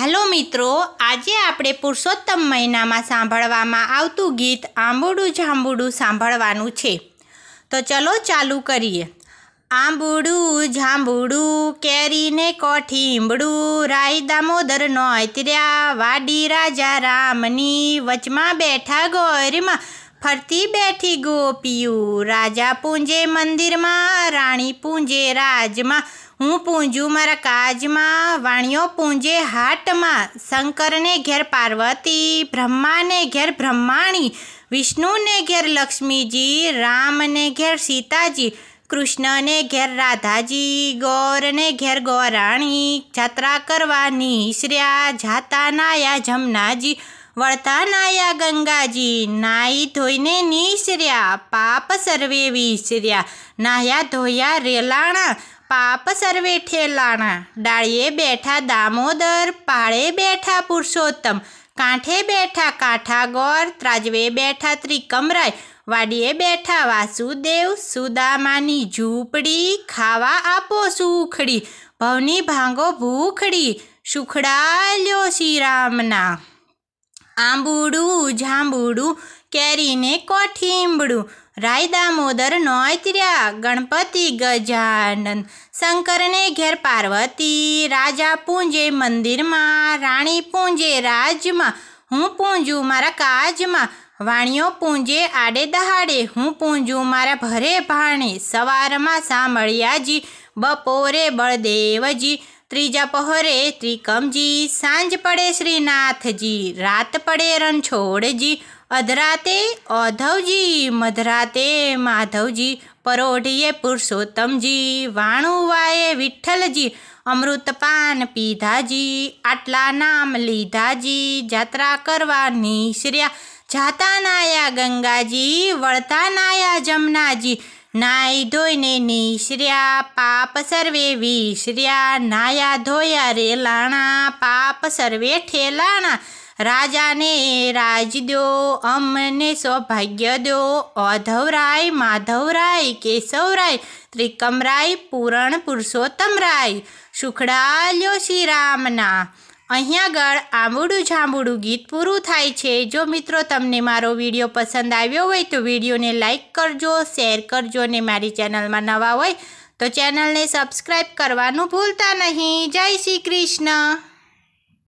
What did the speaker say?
હાલો મિત્રો આજે આપણે પુરુષોત્તમ મહિનામાં સાંભળવામાં આવતું ગીત આંબુડું જાંબુડું સાંભળવાનું છે તો ચલો ચાલુ કરીએ આંબુડું ઝાંબુડું કેરીને કોઠીંબડું ઈંબડું રાય દામોદર નોતર્યા વાડી રાજા રામની વચમાં બેઠા ગોરમાં ફરતી બેઠી ગોપીયું રાજા પૂંજે મંદિરમાં રાણી પૂંજે રાજમાં હું પૂંજું મારા કાજમાં વાણિયો પૂંજે હાટમાં શંકરને ઘેર પાર્વતી બ્રહ્માને ઘેર બ્રહ્માણી વિષ્ણુને ઘેર લક્ષ્મીજી રામને ઘેર સીતાજી કૃષ્ણને ઘેર રાધાજી ગૌરને ઘેર ગૌરાણી જાત્રા કરવાની શ્ર્યા જાતા નાયા જમનાજી વળતા નાયા ગંગાજી નાહી ધોઈને નીસર્યા પાપ સર્વે વિસર્યા નાહ્યા ધોયા રેલાણા પાપ સર્વે ઠેલાણા ડાળીએ બેઠા દામોદર પાળે બેઠા પુરુષોત્તમ કાંઠે બેઠા કાઠાગોર ત્રાજવે બેઠા ત્રિકમરાય વાડીએ બેઠા વાસુદેવ સુદામાની ઝૂંપડી ખાવા આપો સુખડી ભવની ભાંગો ભૂખડી સુખડાલ્યો શ્રીરામના આંબુડું જાંબુડું કેરીને કોઠીંબડું રાય દામોદર નોયત્ર્યા ગણપતિ ગજાનંદ શંકરને ઘેર પાર્વતી રાજા પૂંજે મંદિરમાં રાણી પૂંજે રાજમાં હું પૂંજું મારા કાજમાં વાણીઓ પૂંજે આડે દહાડે હું પૂંજું મારા ભરે ભાણે સવારમાં સાંભળ્યાજી બપોરે બળદેવજી ત્રીજા પહોરે ત્રિકમજી સાંજ પડે શ્રીનાથજી રાત પડે રણછોડજી અધરાતે ઓધવજી મધરાતે માધવજી પરોઢીએ પુરુષોત્તમજી વાણુવાએ વિઠ્ઠલજી અમૃતપાન પીધાજી આટલા નામ લીધાજી જાત્રા કરવા નિશ્ર્યા જાતા નાયા ગંગાજી વળતા નાયા જમનાજી નાઈ ધોઈને નીસર્યા પાપ સર્વે વિસર્યા નાયા ધોયા રે લાણા પાપ સર્વે ઠેલાણા રાજાને રાજ દો અમને સૌભાગ્ય દો અધવરાય માધવરાય કેશવરાય ત્રિકમરાય પૂરણ પુરુષોત્તમરાય સુખડાલ્યો શ્રીરામના અહીંયા આગળ આંબુડું જાંબુડું ગીત પૂરું થાય છે જો મિત્રો તમને મારો વિડીયો પસંદ આવ્યો હોય તો વિડીયોને લાઇક કરજો શેર કરજો અને મારી ચેનલમાં નવા હોય તો ચેનલને સબસ્ક્રાઈબ કરવાનું ભૂલતા નહીં જય શ્રી કૃષ્ણ